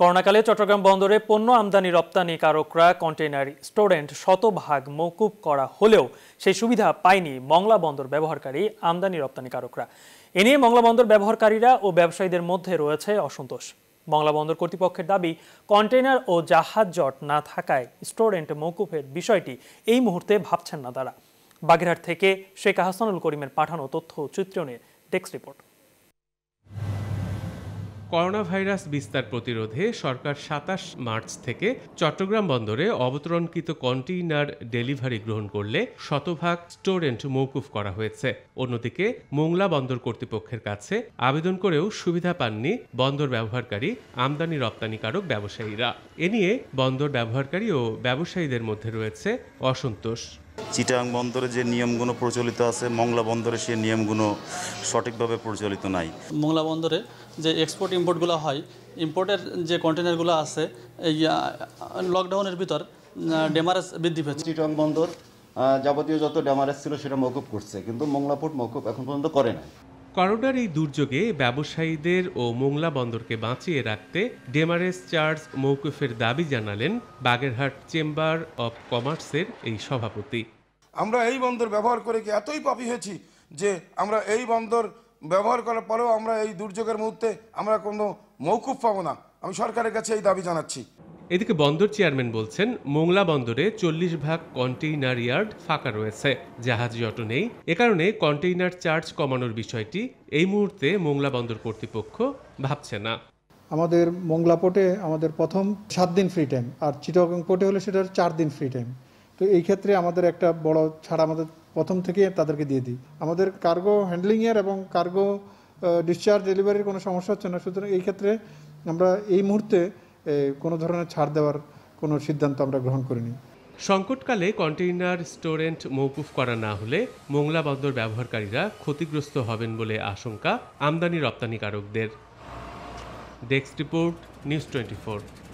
করোনাকালে চট্টগ্রাম বন্দরে পণ্য আমদানি রপ্তানিকারকরা কন্টেইনার স্টোরেন্ট শতভাগ মৌকুব করা হলেও সেই সুবিধা পায়নি মংলা বন্দর ব্যবহারকারী আমদানি রপ্তানিকারকরা এ নিয়ে মংলা বন্দর ব্যবহারকারীরা ও ব্যবসায়ীদের মধ্যে রয়েছে অসন্তোষ মংলা বন্দর কর্তৃপক্ষের দাবি কন্টেইনার ও জাহাজ জট না থাকায় স্টোরেন্ট মৌকুফের বিষয়টি এই মুহূর্তে ভাবছেন না তারা বাগেরহাট থেকে শেখ আহসানুল করিমের পাঠানো তথ্য চিত্র নিয়ে ডেস্ক রিপোর্ট করোনা ভাইরাস বিস্তার প্রতিরোধে সরকার সাতাশ মার্চ থেকে চট্টগ্রাম বন্দরে অবতরণকৃত কন্টেইনার ডেলিভারি গ্রহণ করলে শতভাগ স্টোরেন্ট মৌকুফ করা হয়েছে অন্যদিকে মোংলা বন্দর কর্তৃপক্ষের কাছে আবেদন করেও সুবিধা পাননি বন্দর ব্যবহারকারী আমদানি রপ্তানিকারক ব্যবসায়ীরা এ নিয়ে বন্দর ব্যবহারকারী ও ব্যবসায়ীদের মধ্যে রয়েছে অসন্তোষ চিটাং বন্দরে যে নিয়মগুলো প্রচলিত আছে মংলা বন্দরে সেই নিয়মগুলো সঠিকভাবে প্রচলিত নাই মংলা বন্দরে যে এক্সপোর্ট ইম্পোর্টগুলো হয় ইম্পোর্টের যে কন্টেনারগুলো আছে এই লকডাউনের ভিতর ডেমারেজ বৃদ্ধি পেয়েছে চিটাং বন্দর যাবতীয় যত ডেমারেজ ছিল সেটা মৌকুব করছে কিন্তু মংলাপুর মৌকুব এখন পর্যন্ত করে না করোনার এই দুর্যোগে ব্যবসায়ীদের ও মোংলা বন্দরকে বাঁচিয়ে রাখতে ডেমারেস চার্জ মৌকুফের দাবি জানালেন বাগেরহাট চেম্বার অব কমার্সের এই সভাপতি আমরা এই বন্দর ব্যবহার করে কি এতই পাপি হয়েছি যে আমরা এই বন্দর ব্যবহার করার পরেও আমরা এই দুর্যোগের মুহূর্তে আমরা কোনো মৌকুফ পাবো না আমি সরকারের কাছে এই দাবি জানাচ্ছি এদিকে বন্দর চেয়ারম্যান বলছেন মোংলা বন্দরে চল্লিশ ভাগ কন্টেইনার ইয়ার্ড ফাঁকা রয়েছে জাহাজ জট নেই এ কারণে কন্টেইনার চার্জ কমানোর বিষয়টি এই মুহূর্তে মোংলা বন্দর কর্তৃপক্ষ ভাবছে না আমাদের মোংলা পোর্টে আমাদের প্রথম সাত দিন ফ্রি টাইম আর চিটাগং পোর্টে হলে সেটার চার দিন ফ্রি টাইম তো এই ক্ষেত্রে আমাদের একটা বড় ছাড় আমাদের প্রথম থেকে তাদেরকে দিয়ে দিই আমাদের কার্গো হ্যান্ডলিংয়ের এবং কার্গো ডিসচার্জ ডেলিভারির কোনো সমস্যা হচ্ছে না সুতরাং এই ক্ষেত্রে আমরা এই মুহূর্তে কোনো ধরনের ছাড় দেওয়ার কোনো সিদ্ধান্ত আমরা গ্রহণ করিনি সংকটকালে কন্টেইনার স্টোরেন্ট মৌকুফ করা না হলে মোংলা বন্দর ব্যবহারকারীরা ক্ষতিগ্রস্ত হবেন বলে আশঙ্কা আমদানি রপ্তানিকারকদের ডেস্ক রিপোর্ট নিউজ টোয়েন্টি